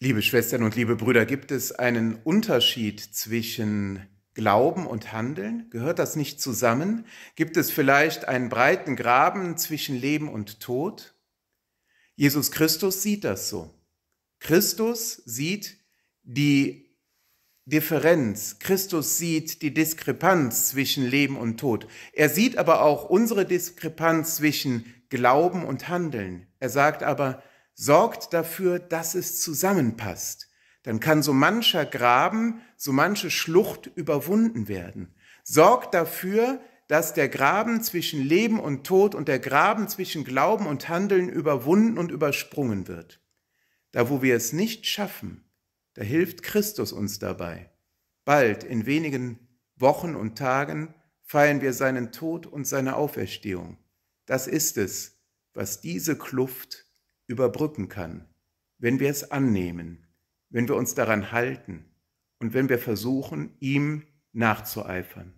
Liebe Schwestern und liebe Brüder, gibt es einen Unterschied zwischen Glauben und Handeln? Gehört das nicht zusammen? Gibt es vielleicht einen breiten Graben zwischen Leben und Tod? Jesus Christus sieht das so. Christus sieht die Differenz, Christus sieht die Diskrepanz zwischen Leben und Tod. Er sieht aber auch unsere Diskrepanz zwischen Glauben und Handeln. Er sagt aber, sorgt dafür, dass es zusammenpasst. Dann kann so mancher Graben, so manche Schlucht überwunden werden. Sorgt dafür, dass der Graben zwischen Leben und Tod und der Graben zwischen Glauben und Handeln überwunden und übersprungen wird. Da wo wir es nicht schaffen, da hilft Christus uns dabei. Bald, in wenigen Wochen und Tagen, feiern wir seinen Tod und seine Auferstehung. Das ist es, was diese Kluft überbrücken kann, wenn wir es annehmen, wenn wir uns daran halten und wenn wir versuchen, ihm nachzueifern.